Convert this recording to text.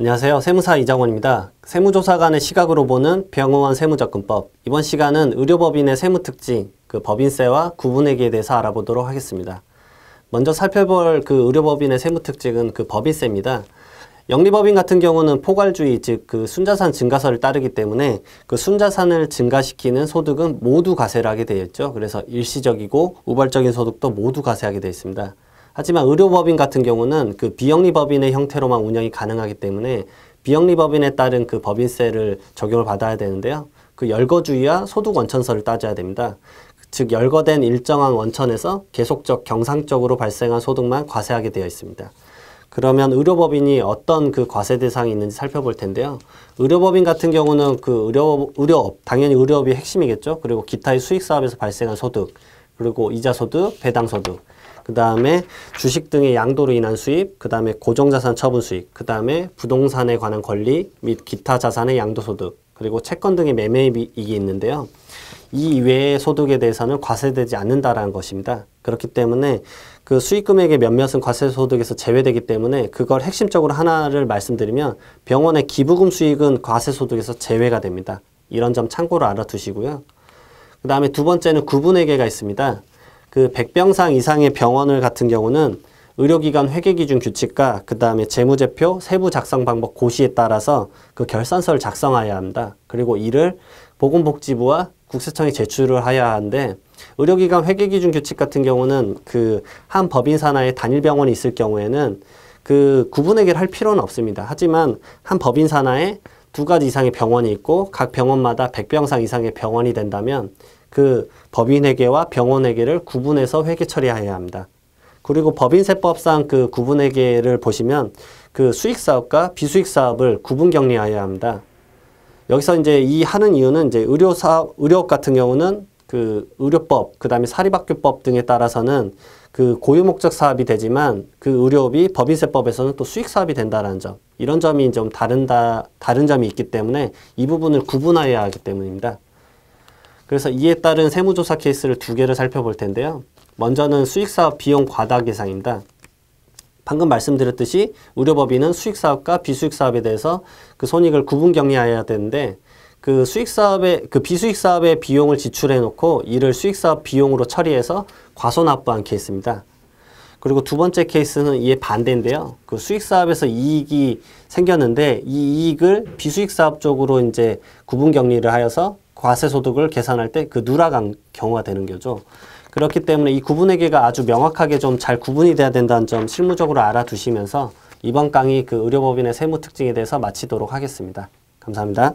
안녕하세요. 세무사 이장원입니다. 세무조사관의 시각으로 보는 병원 세무접근법. 이번 시간은 의료법인의 세무특징, 그 법인세와 구분액에 대해서 알아보도록 하겠습니다. 먼저 살펴볼 그 의료법인의 세무특징은 그 법인세입니다. 영리법인 같은 경우는 포괄주의, 즉 그 순자산 증가설을 따르기 때문에 그 순자산을 증가시키는 소득은 모두 과세를 하게 되어 있죠. 그래서 일시적이고 우발적인 소득도 모두 과세하게 되어 있습니다. 하지만 의료법인 같은 경우는 그 비영리법인의 형태로만 운영이 가능하기 때문에 비영리법인에 따른 그 법인세를 적용을 받아야 되는데요. 그 열거주의와 소득 원천서를 따져야 됩니다. 즉 열거된 일정한 원천에서 계속적 경상적으로 발생한 소득만 과세하게 되어 있습니다. 그러면 의료법인이 어떤 그 과세 대상이 있는지 살펴볼 텐데요. 의료법인 같은 경우는 그 의료, 의료업, 당연히 의료업이 핵심이겠죠. 그리고 기타의 수익사업에서 발생한 소득, 그리고 이자소득, 배당소득, 그 다음에 주식 등의 양도로 인한 수입, 그 다음에 고정자산 처분 수익, 그 다음에 부동산에 관한 권리 및 기타 자산의 양도소득, 그리고 채권 등의 매매이익이 있는데요. 이외의 소득에 대해서는 과세되지 않는다라는 것입니다. 그렇기 때문에 그 수익금액의 몇몇은 과세소득에서 제외되기 때문에 그걸 핵심적으로 하나를 말씀드리면 병원의 기부금 수익은 과세소득에서 제외가 됩니다. 이런 점 참고로 알아두시고요. 그 다음에 두 번째는 구분회계가 있습니다. 그 100병상 이상의 병원을 같은 경우는 의료기관 회계 기준 규칙과 그 다음에 재무제표, 세부 작성 방법 고시에 따라서 그 결산서를 작성해야 합니다. 그리고 이를 보건복지부와 국세청에 제출을 해야 하는데 의료기관 회계 기준 규칙 같은 경우는 그 한 법인 산하에 단일 병원이 있을 경우에는 그구분회계할 필요는 없습니다. 하지만 한 법인 산하에 두 가지 이상의 병원이 있고 각 병원마다 백병상 이상의 병원이 된다면 그 법인 회계와 병원 회계를 구분해서 회계 처리해야 합니다. 그리고 법인세법상 그 구분 회계를 보시면 그 수익 사업과 비수익 사업을 구분 격리해야 합니다. 여기서 이제 이 하는 이유는 이제 의료 사업, 의료업 같은 경우는 그 의료법, 그 다음에 사립학교법 등에 따라서는 그 고유 목적 사업이 되지만 그 의료업이 법인세법에서는 또 수익 사업이 된다라는 점. 이런 점이 좀 다른다, 다른 점이 있기 때문에 이 부분을 구분하여야 하기 때문입니다. 그래서 이에 따른 세무조사 케이스를 두 개를 살펴볼 텐데요. 먼저는 수익사업 비용 과다 계상입니다. 방금 말씀드렸듯이 의료법인은 수익사업과 비수익사업에 대해서 그 손익을 구분 격리해야 되는데 그 수익사업의 그 비수익사업의 비용을 지출해 놓고 이를 수익사업 비용으로 처리해서 과소 납부한 케이스입니다. 그리고 두 번째 케이스는 이에 반대인데요. 그 수익사업에서 이익이 생겼는데 이 이익을 비수익사업 쪽으로 이제 구분 격리를 하여서 과세 소득을 계산할 때 그 누락한 경우가 되는 거죠. 그렇기 때문에 이구분의개가 아주 명확하게 좀 잘 구분이 돼야 된다는 점 실무적으로 알아두시면서 이번 강의 그 의료법인의 세무 특징에 대해서 마치도록 하겠습니다. 감사합니다.